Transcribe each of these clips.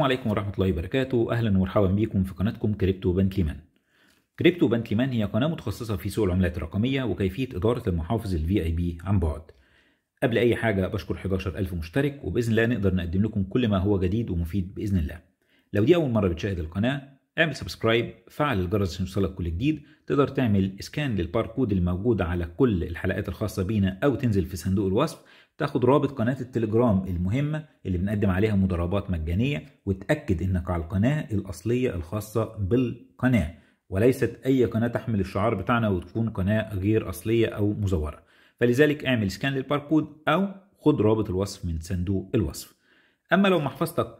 السلام عليكم ورحمة الله وبركاته أهلا ومرحبا بكم في قناتكم كريبتو بنك مان كريبتو بنك مان هي قناة متخصصة في سوق العملات الرقمية وكيفية إدارة المحافظ الفي اي بي عن بعد قبل أي حاجة بشكر 11 ألف مشترك وبإذن الله نقدر نقدم لكم كل ما هو جديد ومفيد بإذن الله لو دي أول مرة بتشاهد القناة اعمل سبسكرايب فعل الجرس عشان يوصلك كل جديد تقدر تعمل اسكان للباركود الموجود على كل الحلقات الخاصة بينا أو تنزل في صندوق الوصف تاخد رابط قناة التليجرام المهمة اللي بنقدم عليها مضاربات مجانية وتأكد إنك على القناة الأصلية الخاصة بالقناة وليست أي قناة تحمل الشعار بتاعنا وتكون قناة غير أصلية أو مزورة فلذلك اعمل سكان للباركود أو خد رابط الوصف من صندوق الوصف أما لو محفظتك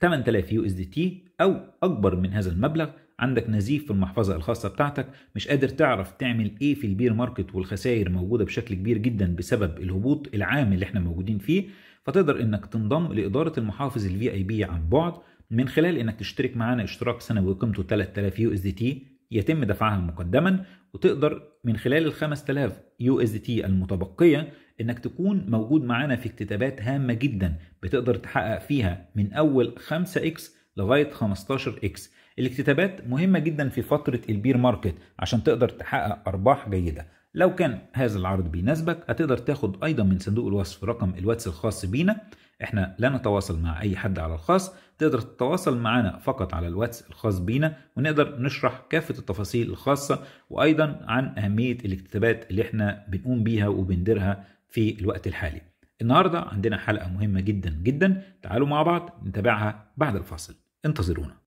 8000 يو اس دي تي أو أكبر من هذا المبلغ عندك نزيف في المحفظه الخاصه بتاعتك مش قادر تعرف تعمل ايه في البير ماركت والخسائر موجوده بشكل كبير جدا بسبب الهبوط العام اللي احنا موجودين فيه فتقدر انك تنضم لاداره المحافظ الفي اي بي عن بعد من خلال انك تشترك معانا اشتراك سنوي قيمته 3000 يو اس دي تي يتم دفعها مقدما وتقدر من خلال ال 5000 يو اس دي تي المتبقيه انك تكون موجود معانا في اكتتابات هامه جدا بتقدر تحقق فيها من اول 5 اكس لغايه 15 اكس الاكتتابات مهمة جدا في فترة البير ماركت عشان تقدر تحقق أرباح جيدة لو كان هذا العرض بيناسبك هتقدر تاخد أيضا من صندوق الوصف رقم الواتس الخاص بينا احنا لا نتواصل مع أي حد على الخاص تقدر تتواصل معنا فقط على الواتس الخاص بينا ونقدر نشرح كافة التفاصيل الخاصة وأيضا عن أهمية الاكتتابات اللي احنا بنقوم بيها وبنديرها في الوقت الحالي النهاردة عندنا حلقة مهمة جدا جدا تعالوا مع بعض نتابعها بعد الفاصل انتظرونا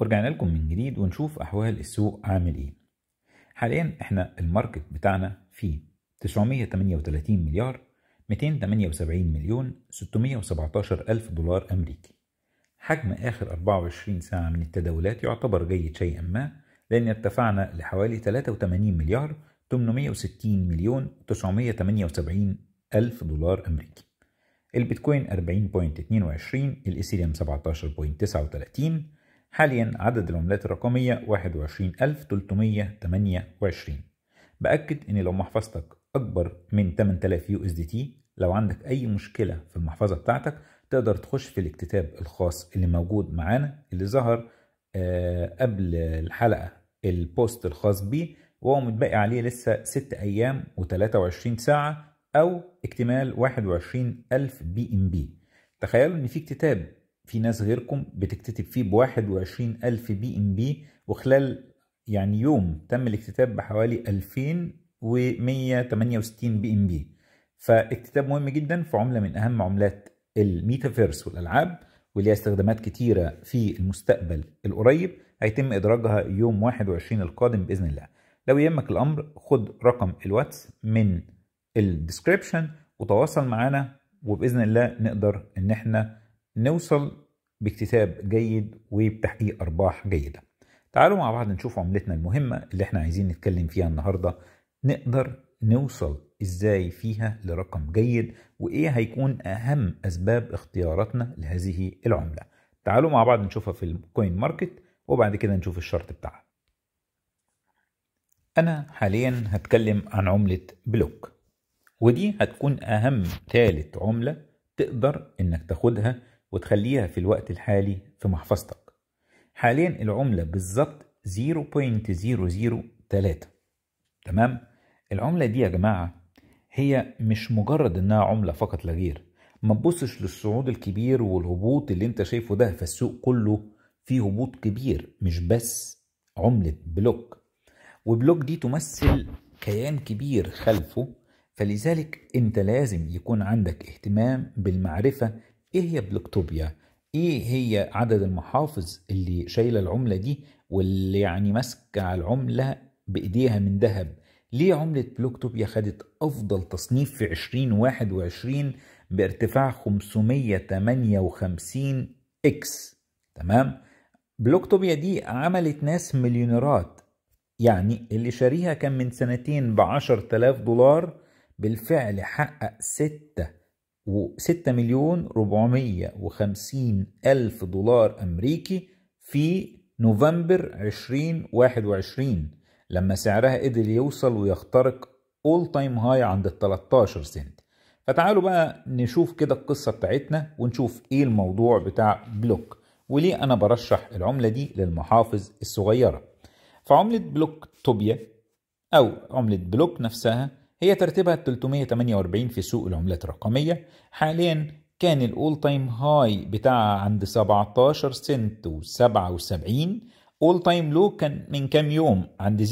ورجعنا لكم من جديد ونشوف أحوال السوق عامل إيه حاليا إحنا الماركت بتاعنا فيه 938 مليار 278 مليون 617 ألف دولار أمريكي حجم آخر 24 ساعة من التداولات يعتبر جيد شيئا ما لأن ارتفعنا لحوالي 83 مليار 860 مليون 978 ألف دولار أمريكي البيتكوين 40.22 الإثيريوم 17.39 حاليا عدد العملات الرقمية 21328 بأكد إن لو محفظتك أكبر من 8000 يو اس دي تي لو عندك أي مشكلة في المحفظة بتاعتك تقدر تخش في الاكتتاب الخاص اللي موجود معانا اللي ظهر آه، قبل الحلقة البوست الخاص بيه وهو متبقي عليه لسه 6 أيام و23 ساعة أو اكتمال 21000 بي إم بي تخيلوا إن في اكتتاب في ناس غيركم بتكتتب فيه ب 21000 بي ام بي وخلال يعني يوم تم الاكتتاب بحوالي 2168 بي ام بي فاكتتاب مهم جدا في عمله من اهم عملات الميتافيرس والالعاب وليها استخدامات كتيره في المستقبل القريب هيتم ادراجها يوم 21 القادم باذن الله لو يهمك الامر خد رقم الواتس من الديسكريبشن وتواصل معانا وباذن الله نقدر ان احنا نوصل باكتتاب جيد وبتحقيق أرباح جيدة تعالوا مع بعض نشوف عملتنا المهمة اللي احنا عايزين نتكلم فيها النهاردة نقدر نوصل ازاي فيها لرقم جيد وايه هيكون اهم اسباب اختياراتنا لهذه العملة تعالوا مع بعض نشوفها في الكوين ماركت وبعد كده نشوف الشرط بتاعها انا حاليا هتكلم عن عملة بلوك ودي هتكون اهم ثالث عملة تقدر انك تاخدها وتخليها في الوقت الحالي في محفظتك حاليا العملة بالظبط 0.003 تمام العملة دي يا جماعة هي مش مجرد انها عملة فقط لا غير ما تبصش للصعود الكبير والهبوط اللي انت شايفه ده فالسوق كله فيه هبوط كبير مش بس عملة بلوك وبلوك دي تمثل كيان كبير خلفه فلذلك انت لازم يكون عندك اهتمام بالمعرفة ايه هي بلوكتوبيا ايه هي عدد المحافظ اللي شايله العمله دي واللي يعني ماسكه العمله بايديها من ذهب ليه عملة بلوكتوبيا خدت أفضل تصنيف في 2021 بارتفاع 558 إكس تمام؟ بلوكتوبيا دي عملت ناس مليونيرات يعني اللي شاريها كان من سنتين ب 10000 دولار بالفعل حقق 6 و6 مليون 450 ألف دولار أمريكي في نوفمبر 2021 لما سعرها قدر يوصل ويخترق اول تايم هاي عند ال 13 سنت فتعالوا بقى نشوف كده القصة بتاعتنا ونشوف ايه الموضوع بتاع بلوك وليه انا برشح العملة دي للمحافظ الصغيرة فعملة بلوك توبيا او عملة بلوك نفسها هي ترتيبها 348 في سوق العملات الرقمية حاليا كان الأول تايم هاي بتاعها عند 17 سنت و77 أول تايم لو كان من كام يوم عند 0.0028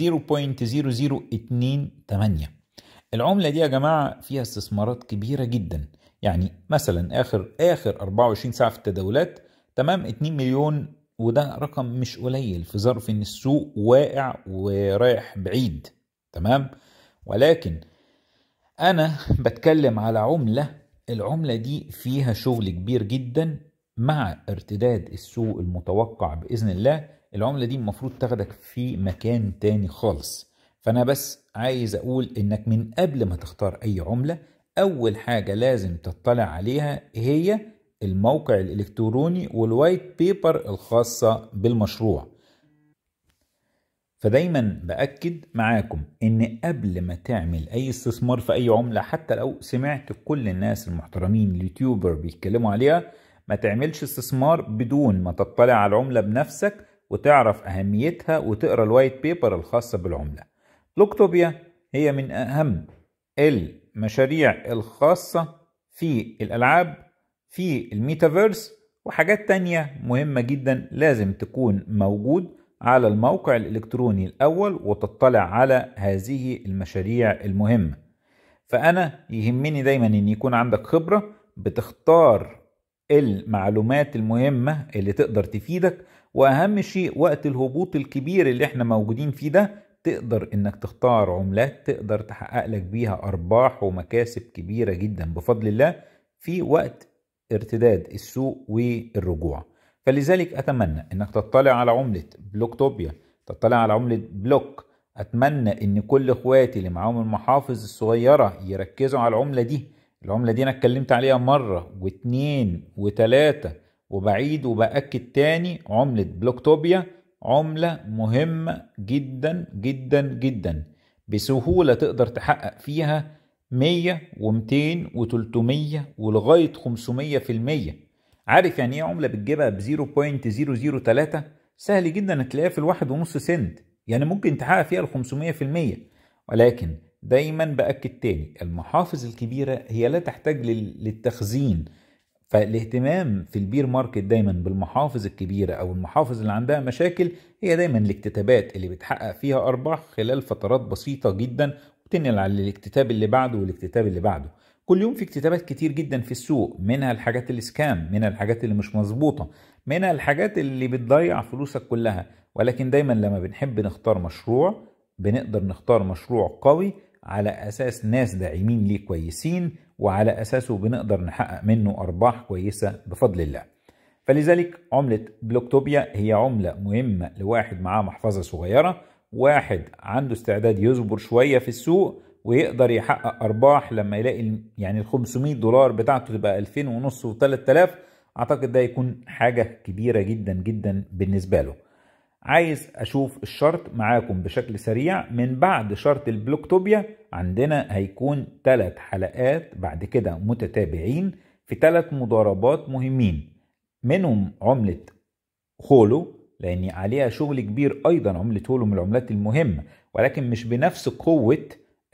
العملة دي يا جماعة فيها استثمارات كبيرة جدا يعني مثلا آخر آخر 24 ساعة في التداولات تمام 2 مليون وده رقم مش قليل في ظرف ان السوق واقع ورايح بعيد تمام ولكن انا بتكلم على عمله العمله دي فيها شغل كبير جدا مع ارتداد السوق المتوقع باذن الله العمله دي المفروض تاخدك في مكان تاني خالص فانا بس عايز اقول انك من قبل ما تختار اي عمله اول حاجه لازم تطلع عليها هي الموقع الالكتروني والوايت بيبر الخاصه بالمشروع فدايما باكد معاكم ان قبل ما تعمل اي استثمار في اي عمله حتى لو سمعت كل الناس المحترمين اليوتيوبر بيتكلموا عليها ما تعملش استثمار بدون ما تطلع على العمله بنفسك وتعرف اهميتها وتقرا الوايت بيبر الخاصه بالعمله لوكتوبيا هي من اهم المشاريع الخاصه في الالعاب في الميتافيرس وحاجات تانية مهمة جدا لازم تكون موجود على الموقع الإلكتروني الأول وتطلع على هذه المشاريع المهمة فأنا يهمني دايما إن يكون عندك خبرة بتختار المعلومات المهمة اللي تقدر تفيدك وأهم شيء وقت الهبوط الكبير اللي احنا موجودين فيه ده تقدر انك تختار عملات تقدر تحقق لك بيها ارباح ومكاسب كبيره جدا بفضل الله في وقت ارتداد السوق والرجوع فلذلك أتمنى أنك تطلع على عملة بلوكتوبيا تطلع على عملة بلوك أتمنى أن كل إخواتي اللي معاهم المحافظ الصغيرة يركزوا على العملة دي العملة دي أنا اتكلمت عليها مرة واتنين وتلاتة وبعيد وبأكد تاني عملة بلوكتوبيا عملة مهمة جدا جدا جدا بسهولة تقدر تحقق فيها 100 و200 و300 ولغاية 500% عارف يعني ايه عملة بتجيبها ب 0.003 سهل جدا تلاقيها في الواحد ونص سنت يعني ممكن تحقق فيها ال 500% ولكن دايما بأكد تاني المحافظ الكبيرة هي لا تحتاج للتخزين فالاهتمام في البير ماركت دايما بالمحافظ الكبيرة أو المحافظ اللي عندها مشاكل هي دايما الاكتتابات اللي بتحقق فيها أرباح خلال فترات بسيطة جدا وتنقل على الاكتتاب اللي بعده والاكتتاب اللي بعده كل يوم في اكتتابات كتير جدا في السوق منها الحاجات سكام منها الحاجات اللي مش مظبوطه منها الحاجات اللي بتضيع فلوسك كلها ولكن دايما لما بنحب نختار مشروع بنقدر نختار مشروع قوي على اساس ناس داعمين ليه كويسين وعلى اساسه بنقدر نحقق منه ارباح كويسه بفضل الله فلذلك عمله بلوكتوبيا هي عمله مهمه لواحد معاه محفظه صغيره واحد عنده استعداد يصبر شويه في السوق ويقدر يحقق ارباح لما يلاقي يعني ال 500 دولار بتاعته تبقى 2000 ونص و3000 اعتقد ده يكون حاجه كبيره جدا جدا بالنسبه له عايز اشوف الشرط معاكم بشكل سريع من بعد شرط البلوكتوبيا عندنا هيكون ثلاث حلقات بعد كده متتابعين في ثلاث مضاربات مهمين منهم عملة هولو لأن عليها شغل كبير أيضا عملة هولو من العملات المهمة ولكن مش بنفس قوة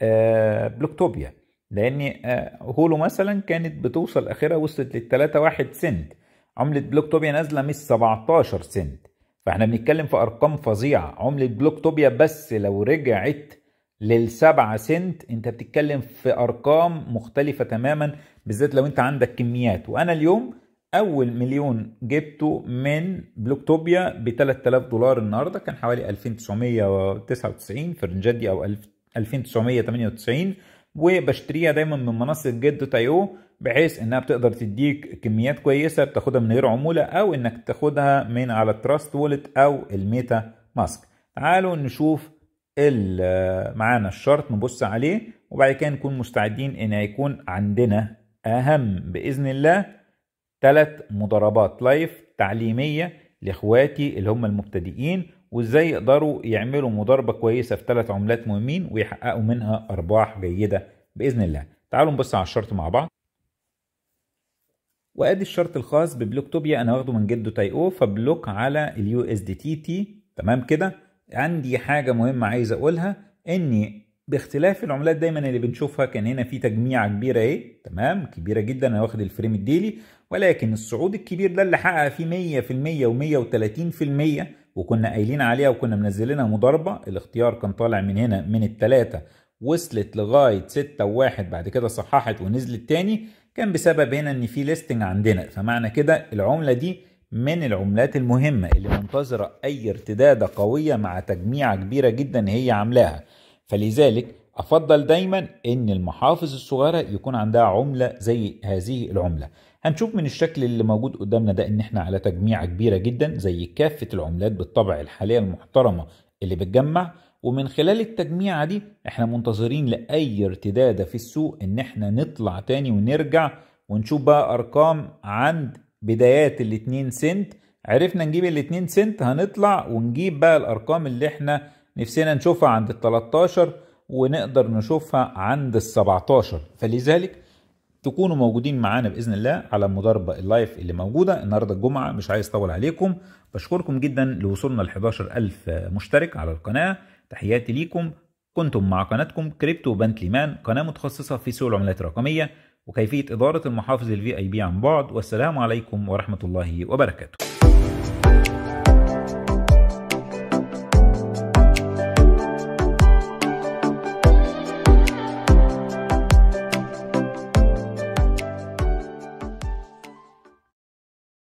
آه، بلوكتوبيا لان آه، هولو مثلا كانت بتوصل اخرها وصلت لل 3 1 سنت عمله بلوكتوبيا نازله مش 17 سنت فاحنا بنتكلم في ارقام فظيعه عمله بلوكتوبيا بس لو رجعت للسبعة سنت انت بتتكلم في ارقام مختلفه تماما بالذات لو انت عندك كميات وانا اليوم اول مليون جبته من بلوكتوبيا ب 3000 دولار النهارده كان حوالي 2999 في الرنجات دي او 1000 2998 وبشتريها دايما من منصه جيت دوت بحيث انها بتقدر تديك كميات كويسه بتاخدها من غير عموله او انك تاخدها من على التراست وولت او الميتا ماسك تعالوا نشوف معانا الشرط نبص عليه وبعد كده نكون مستعدين ان هيكون عندنا اهم باذن الله ثلاث مضاربات لايف تعليميه لاخواتي اللي هم المبتدئين وازاي يقدروا يعملوا مضاربه كويسه في ثلاث عملات مهمين ويحققوا منها ارباح جيده باذن الله تعالوا نبص على الشرط مع بعض وادي الشرط الخاص ببلوكتوبيا انا واخده من جده او فبلوك على اليو اس دي تي تي تمام كده عندي حاجه مهمه عايز اقولها اني باختلاف العملات دايما اللي بنشوفها كان هنا في تجميعه كبيره ايه تمام كبيره جدا انا واخد الفريم الديلي ولكن الصعود الكبير ده اللي حقق فيه 100% و130% وكنا قايلين عليها وكنا منزلينها مضاربه الاختيار كان طالع من هنا من الثلاثه وصلت لغايه ستة وواحد بعد كده صححت ونزلت تاني كان بسبب هنا ان في ليستنج عندنا فمعنى كده العمله دي من العملات المهمه اللي منتظره اي ارتداده قويه مع تجميعه كبيره جدا هي عاملاها فلذلك افضل دايما ان المحافظ الصغيره يكون عندها عمله زي هذه العمله هنشوف من الشكل اللي موجود قدامنا ده ان احنا على تجميعة كبيرة جدا زي كافة العملات بالطبع الحالية المحترمة اللي بتجمع ومن خلال التجميعة دي احنا منتظرين لأي ارتدادة في السوق ان احنا نطلع تاني ونرجع ونشوف بقى ارقام عند بدايات الاتنين سنت عرفنا نجيب الاتنين سنت هنطلع ونجيب بقى الارقام اللي احنا نفسنا نشوفها عند ال 13 ونقدر نشوفها عند ال 17 فلذلك تكونوا موجودين معانا باذن الله على مضاربة اللايف اللي موجوده النهارده الجمعه مش عايز اطول عليكم بشكركم جدا لوصولنا ل 11000 مشترك على القناه تحياتي ليكم كنتم مع قناتكم كريبتو بنت ليمان قناه متخصصه في سوق العملات الرقميه وكيفيه اداره المحافظ الفي اي بي عن بعد والسلام عليكم ورحمه الله وبركاته